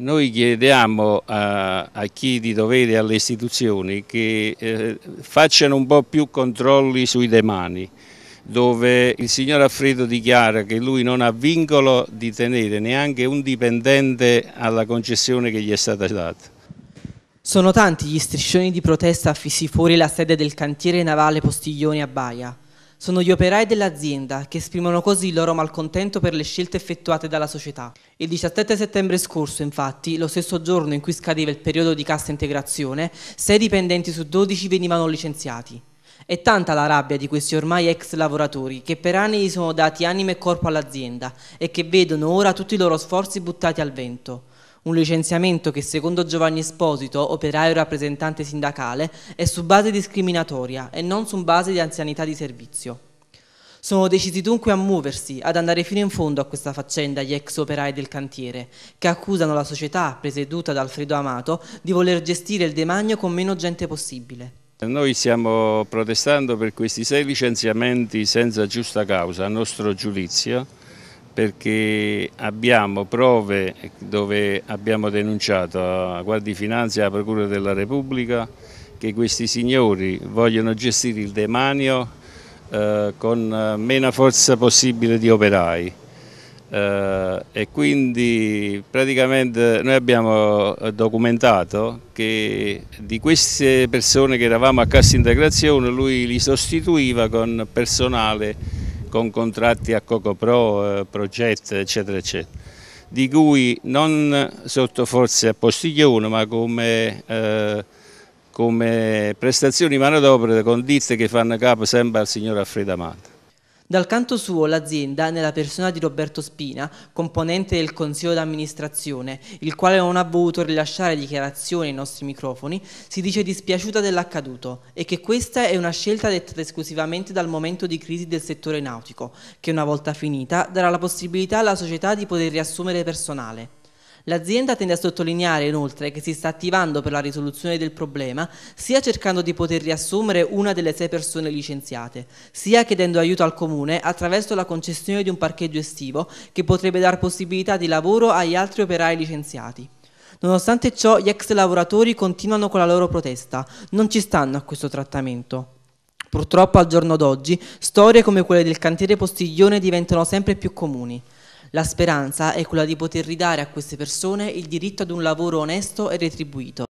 Noi chiediamo a, a, chi di dovere e alle istituzioni che eh, facciano un po' più controlli sui demani, dove il signor Alfredo dichiara che lui non ha vincolo di tenere neanche un dipendente alla concessione che gli è stata data. Sono tanti gli striscioni di protesta affissi fuori la sede del cantiere navale Postiglioni a Baia. Sono gli operai dell'azienda che esprimono così il loro malcontento per le scelte effettuate dalla società. Il 17 settembre scorso, infatti, lo stesso giorno in cui scadeva il periodo di cassa integrazione, 6 dipendenti su 12 venivano licenziati. È tanta la rabbia di questi ormai ex lavoratori che per anni gli sono dati anima e corpo all'azienda e che vedono ora tutti i loro sforzi buttati al vento un licenziamento che secondo Giovanni Esposito, operaio rappresentante sindacale, è su base discriminatoria e non su base di anzianità di servizio. Sono decisi dunque a muoversi, ad andare fino in fondo a questa faccenda gli ex operai del cantiere, che accusano la società, presieduta da Alfredo Amato, di voler gestire il demagno con meno gente possibile. Noi stiamo protestando per questi sei licenziamenti senza giusta causa, a nostro giudizio, perché abbiamo prove dove abbiamo denunciato a Guardi Finanza e alla Procura della Repubblica che questi signori vogliono gestire il demanio eh, con eh, meno forza possibile di operai. Uh, e quindi praticamente noi abbiamo eh, documentato che di queste persone che eravamo a cassa integrazione lui li sostituiva con personale con contratti a CocoPro, Proget, eh, eccetera, eccetera, di cui non sotto forza a Postiglione, ma come, eh, come prestazioni d'opera con ditte che fanno capo sempre al signor Alfredo Amato. Dal canto suo l'azienda, nella persona di Roberto Spina, componente del Consiglio d'amministrazione, il quale non ha voluto rilasciare dichiarazioni ai nostri microfoni, si dice dispiaciuta dell'accaduto e che questa è una scelta detta esclusivamente dal momento di crisi del settore nautico, che una volta finita darà la possibilità alla società di poter riassumere personale. L'azienda tende a sottolineare inoltre che si sta attivando per la risoluzione del problema sia cercando di poter riassumere una delle sei persone licenziate, sia chiedendo aiuto al comune attraverso la concessione di un parcheggio estivo che potrebbe dar possibilità di lavoro agli altri operai licenziati. Nonostante ciò gli ex lavoratori continuano con la loro protesta, non ci stanno a questo trattamento. Purtroppo al giorno d'oggi storie come quelle del cantiere Postiglione diventano sempre più comuni. La speranza è quella di poter ridare a queste persone il diritto ad un lavoro onesto e retribuito.